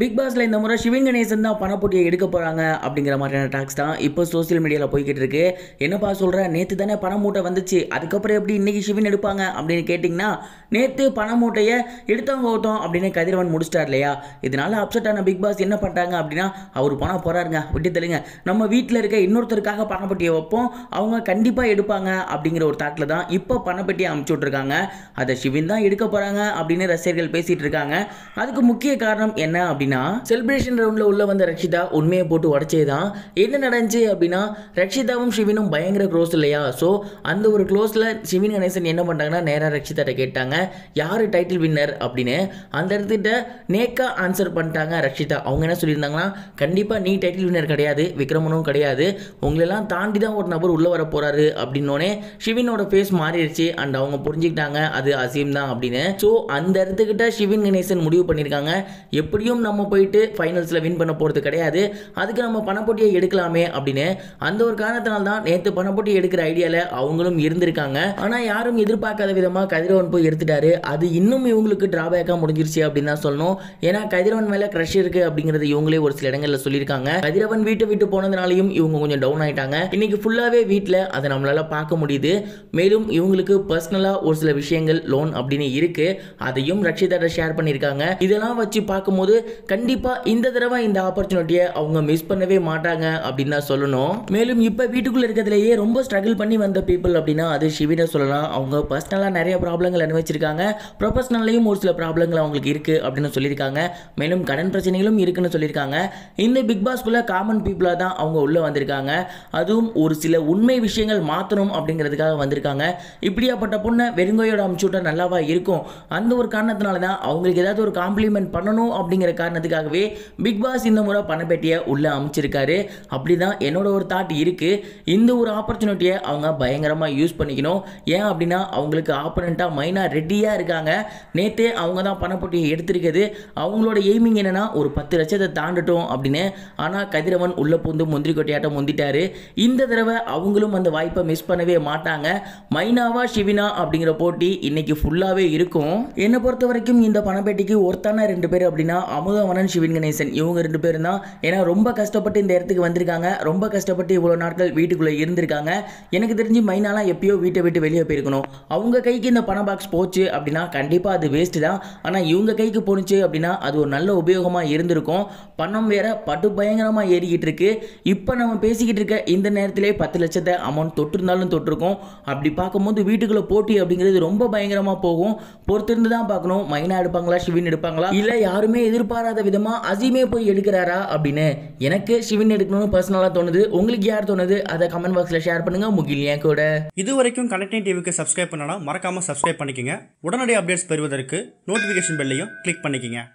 big பாஸில் இந்த முறை சிவன் கணேசன் தான் பணப்போட்டியை எடுக்க போகிறாங்க அப்படிங்கிற மாதிரியான டாக்ஸ் தான் இப்போ சோசியல் மீடியாவில் போய்கிட்டு இருக்கு என்னப்பா சொல்கிற நேற்று தானே பண மூட்டை வந்துச்சு அதுக்கப்புறம் எப்படி இன்றைக்கி சிவன் எடுப்பாங்க அப்படின்னு கேட்டிங்கன்னா நேற்று பண மூட்டையை எடுத்தவங்க ஓட்டோம் அப்படின்னு கதிரவன் முடிச்சிட்டார் இல்லையா இதனால் அப்செட் ஆன பிக் பாஸ் என்ன பண்ணுறாங்க அப்படின்னா அவர் பணம் போகிறாருங்க விட்டு தெளிங்க நம்ம வீட்டில் இருக்க இன்னொருத்தருக்காக பணப்பட்டியை வைப்போம் அவங்க கண்டிப்பாக எடுப்பாங்க அப்படிங்கிற ஒரு தாட்டில் தான் இப்போ பணப்பட்டியை அமுச்சு விட்ருக்காங்க அதை சிவின் தான் எடுக்க போகிறாங்க அப்படின்னு ரசிகர்கள் பேசிகிட்டு இருக்காங்க அதுக்கு முக்கிய காரணம் என்ன அப்படின்னு அப்படின்னா செலிப்ரேஷன் ரவுண்டில் உள்ள வந்த ரக்ஷிதா உண்மையை போட்டு உடச்சே தான் என்ன நடந்துச்சு அப்படின்னா ரக்ஷிதாவும் சிவினும் பயங்கர க்ளோஸ் இல்லையா ஸோ அந்த ஒரு க்ளோஸில் சிவின் கணேசன் என்ன பண்ணுறாங்கன்னா நேராக ரக்ஷிதாட்ட கேட்டாங்க யார் டைட்டில் வின்னர் அப்படின்னு அந்த இடத்துக்கிட்ட நேக்கா ஆன்சர் பண்ணிட்டாங்க ரக்ஷிதா அவங்க என்ன சொல்லியிருந்தாங்கன்னா கண்டிப்பாக நீ டைட்டில் வின்னர் கிடையாது விக்ரமனும் கிடையாது உங்களெல்லாம் தாண்டி தான் ஒரு நபர் உள்ளே வர போகிறாரு அப்படின்னோடனே சிவினோட ஃபேஸ் மாறிடுச்சு அண்ட் அவங்க புரிஞ்சுக்கிட்டாங்க அது அசீம் தான் அப்படின்னு ஸோ அந்த இடத்துக்கிட்ட சிவின் கணேசன் முடிவு பண்ணியிருக்காங்க எப்படியும் நம்ம நம்ம போயிட்டு ஃபைனல்ஸில் வின் பண்ண போகிறது கிடையாது அதுக்கு நம்ம பணப்போட்டியை எடுக்கலாமே அப்படின்னு அந்த ஒரு காரணத்தினால தான் நேற்று பணப்போட்டி எடுக்கிற ஐடியாவில் அவங்களும் இருந்திருக்காங்க ஆனால் யாரும் எதிர்பார்க்காத விதமாக கதிரவன் போய் எடுத்துட்டாரு அது இன்னும் இவங்களுக்கு டிராபேக்காக முடிஞ்சிருச்சு அப்படின்னு தான் சொல்லணும் ஏன்னா கதிரவன் மேலே க்ரஷ் இருக்குது அப்படிங்கிறது இவங்களே ஒரு சில இடங்களில் சொல்லியிருக்காங்க கதிரவன் வீட்டை விட்டு போனதுனாலையும் இவங்க கொஞ்சம் டவுன் ஆகிட்டாங்க இன்னைக்கு ஃபுல்லாகவே வீட்டில் அதை நம்மளால் பார்க்க முடியுது மேலும் இவங்களுக்கு பர்சனலாக ஒரு சில விஷயங்கள் லோன் அப்படின்னு இருக்குது அதையும் ரக்ஷிதாட்ட ஷேர் பண்ணியிருக்காங்க இதெல்லாம் வச்சு பார்க்கும்போது கண்டிப்பாக இந்த தடவை இந்த ஆப்பர்ச்சுனிட்டியை அவங்க மிஸ் பண்ணவே மாட்டாங்க அப்படின்னு தான் சொல்லணும் மேலும் இப்போ வீட்டுக்குள்ளே இருக்கிறதுலையே ரொம்ப ஸ்ட்ரகிள் பண்ணி வந்த பீப்புள் அப்படின்னா அது ஷிவினை சொல்லலாம் அவங்க பர்சனலாக நிறைய ப்ராப்ளங்கள் அனுபவிச்சிருக்காங்க ப்ரொஃபஷனல்லையும் ஒரு சில ப்ராப்ளங்கள் அவங்களுக்கு இருக்குது அப்படின்னு சொல்லியிருக்காங்க மேலும் கடன் பிரச்சனைகளும் இருக்குன்னு சொல்லியிருக்காங்க இந்த பிக் பாஸ்க்குள்ளே காமன் பீப்புளாக தான் அவங்க உள்ளே வந்திருக்காங்க அதுவும் ஒரு சில உண்மை விஷயங்கள் மாற்றணும் அப்படிங்கிறதுக்காக வந்திருக்காங்க இப்படியாப்பட்ட பொண்ணை வெறுங்கையோட அமுச்சுட்டா நல்லாவா இருக்கும் அந்த ஒரு காரணத்தினால தான் அவங்களுக்கு ஏதாவது ஒரு காம்ப்ளிமெண்ட் பண்ணணும் அப்படிங்கிற காரணத்துக்காகவே பிக் பாஸ் இந்த முறை பணப்பேட்டியை உள்ளே அமைச்சிருக்காரு அப்படி தான் என்னோட ஒரு தாட் இருக்குது இந்த ஒரு ஆப்பர்ச்சுனிட்டியை அவங்க பயங்கரமாக யூஸ் பண்ணிக்கணும் ஏன் அப்படின்னா அவங்களுக்கு ஆப்பனண்ட்டாக மைனாக ரெடியாக இருக்காங்க நேற்றே அவங்க தான் பணப்போட்டியை எடுத்திருக்கிறது அவங்களோட எய்மிங் என்னென்னா ஒரு பத்து லட்சத்தை தாண்டட்டும் அப்படின்னு ஆனால் கதிரவன் உள்ளே பூந்து முந்திரி கொட்டையாட்டம் முந்திட்டார் இந்த தடவை அவங்களும் அந்த வாய்ப்பை மிஸ் பண்ணவே மாட்டாங்க மைனாவா ஷிவினா அப்படிங்கிற போட்டி இன்னைக்கு ஃபுல்லாகவே இருக்கும் என்னை பொறுத்த வரைக்கும் இந்த பணப்பேட்டிக்கு ஒருத்தான ரெண்டு பேர் அப்படின்னா அமுத முருகவனன் சிவன் கணேசன் இவங்க ரெண்டு பேரும் தான் ஏன்னா ரொம்ப கஷ்டப்பட்டு இந்த இடத்துக்கு வந்திருக்காங்க ரொம்ப கஷ்டப்பட்டு இவ்வளோ நாட்கள் வீட்டுக்குள்ளே இருந்திருக்காங்க எனக்கு தெரிஞ்சு மைனாலாம் எப்பயோ வீட்டை விட்டு வெளியே போயிருக்கணும் அவங்க கைக்கு இந்த பண பாக்ஸ் போச்சு அப்படின்னா கண்டிப்பாக அது வேஸ்ட்டு தான் ஆனால் இவங்க கைக்கு போணுச்சு அப்படின்னா அது ஒரு நல்ல உபயோகமாக இருந்திருக்கும் பணம் வேற பட்டு பயங்கரமாக ஏறிக்கிட்டு இருக்கு இப்போ நம்ம பேசிக்கிட்டு இருக்க இந்த நேரத்திலே பத்து லட்சத்தை அமௌண்ட் தொட்டிருந்தாலும் தொட்டிருக்கோம் அப்படி பார்க்கும்போது வீட்டுக்குள்ளே போட்டி அப்படிங்கிறது ரொம்ப பயங்கரமாக போகும் பொறுத்திருந்து தான் பார்க்கணும் மைனா எடுப்பாங்களா சிவின் எடுப்பாங்களா இல்லை யாருமே எதிர்பாராத எதிர்பாராத விதமாக அசீமே போய் எடுக்கிறாரா அப்படின்னு எனக்கு சிவன் எடுக்கணும்னு பர்சனலாக தோணுது உங்களுக்கு யார் தோணுது அதை கமெண்ட் பாக்ஸில் ஷேர் பண்ணுங்கள் முகிலியா கூட இது வரைக்கும் கனெக்டிங் டிவிக்கு சப்ஸ்கிரைப் பண்ணனா மறக்காமல் சப்ஸ்கிரைப் பண்ணிக்கோங்க உடனடி அப்டேட்ஸ் பெறுவதற்கு நோட்டிஃபிகேஷன் பெல்லையும் கிளிக் பண்ணிக்கோங்க